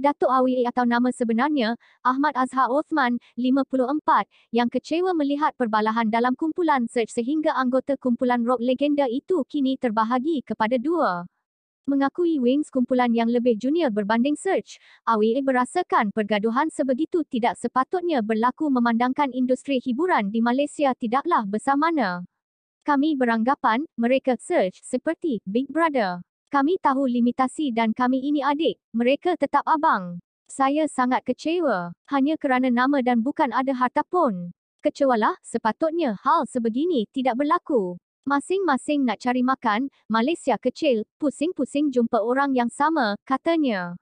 Datuk Awi atau nama sebenarnya, Ahmad Azhar Othman 54, yang kecewa melihat perbalahan dalam kumpulan Search sehingga anggota kumpulan rock legenda itu kini terbahagi kepada dua. Mengakui Wings kumpulan yang lebih junior berbanding Search, Awi berasakan pergaduhan sebegitu tidak sepatutnya berlaku memandangkan industri hiburan di Malaysia tidaklah bersamana. Kami beranggapan, mereka Search seperti Big Brother. Kami tahu limitasi dan kami ini adik, mereka tetap abang. Saya sangat kecewa, hanya kerana nama dan bukan ada harta pun. Kecewalah, sepatutnya hal sebegini tidak berlaku. Masing-masing nak cari makan, Malaysia kecil, pusing-pusing jumpa orang yang sama, katanya.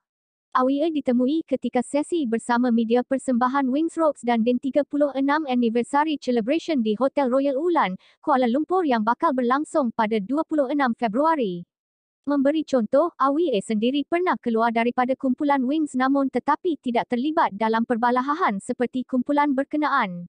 Awia ditemui ketika sesi bersama media persembahan Wings Rocks dan Din 36 Anniversary Celebration di Hotel Royal Ulan, Kuala Lumpur yang bakal berlangsung pada 26 Februari memberi contoh, Awie sendiri pernah keluar daripada kumpulan Wings namun tetapi tidak terlibat dalam perbalahan seperti kumpulan berkenaan.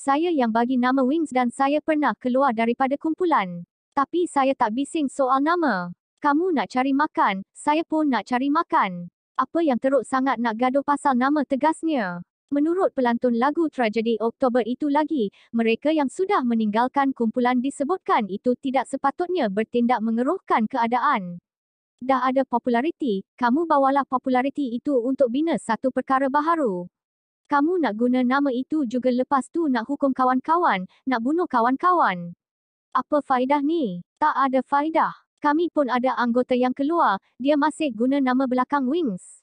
Saya yang bagi nama Wings dan saya pernah keluar daripada kumpulan. Tapi saya tak bising soal nama. Kamu nak cari makan, saya pun nak cari makan. Apa yang teruk sangat nak gaduh pasal nama tegasnya? Menurut pelantun lagu tragedi Oktober itu lagi, mereka yang sudah meninggalkan kumpulan disebutkan itu tidak sepatutnya bertindak mengeruhkan keadaan. Dah ada populariti, kamu bawalah populariti itu untuk bina satu perkara baharu. Kamu nak guna nama itu juga lepas tu nak hukum kawan-kawan, nak bunuh kawan-kawan. Apa faedah ni? Tak ada faedah. Kami pun ada anggota yang keluar, dia masih guna nama belakang Wings.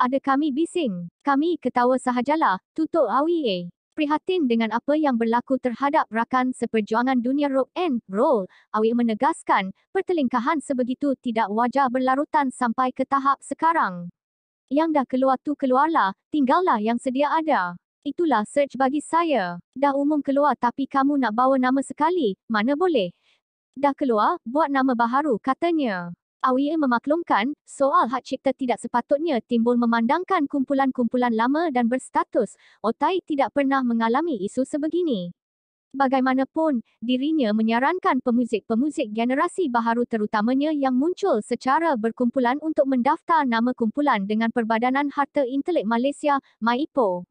Ada kami bising. Kami ketawa sahajalah, tutup Awie. Prihatin dengan apa yang berlaku terhadap rakan seperjuangan dunia rock and Roll, Awie menegaskan, pertelingkahan sebegitu tidak wajar berlarutan sampai ke tahap sekarang. Yang dah keluar tu keluarlah, tinggallah yang sedia ada. Itulah search bagi saya. Dah umum keluar tapi kamu nak bawa nama sekali, mana boleh? Dah keluar, buat nama baharu katanya. Awie memaklumkan, soal hak cipta tidak sepatutnya timbul memandangkan kumpulan-kumpulan lama dan berstatus, Otai tidak pernah mengalami isu sebegini. Bagaimanapun, dirinya menyarankan pemuzik-pemuzik generasi baharu terutamanya yang muncul secara berkumpulan untuk mendaftar nama kumpulan dengan Perbadanan Harta Intelek Malaysia, MAIPO.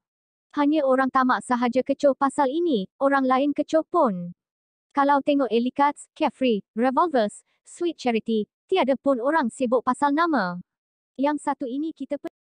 Hanya orang tamak sahaja kecoh pasal ini, orang lain kecoh pun. Kalau tengok Elikats, Carefree, Revolvers, Sweet Charity, tiada pun orang sibuk pasal nama. Yang satu ini kita per-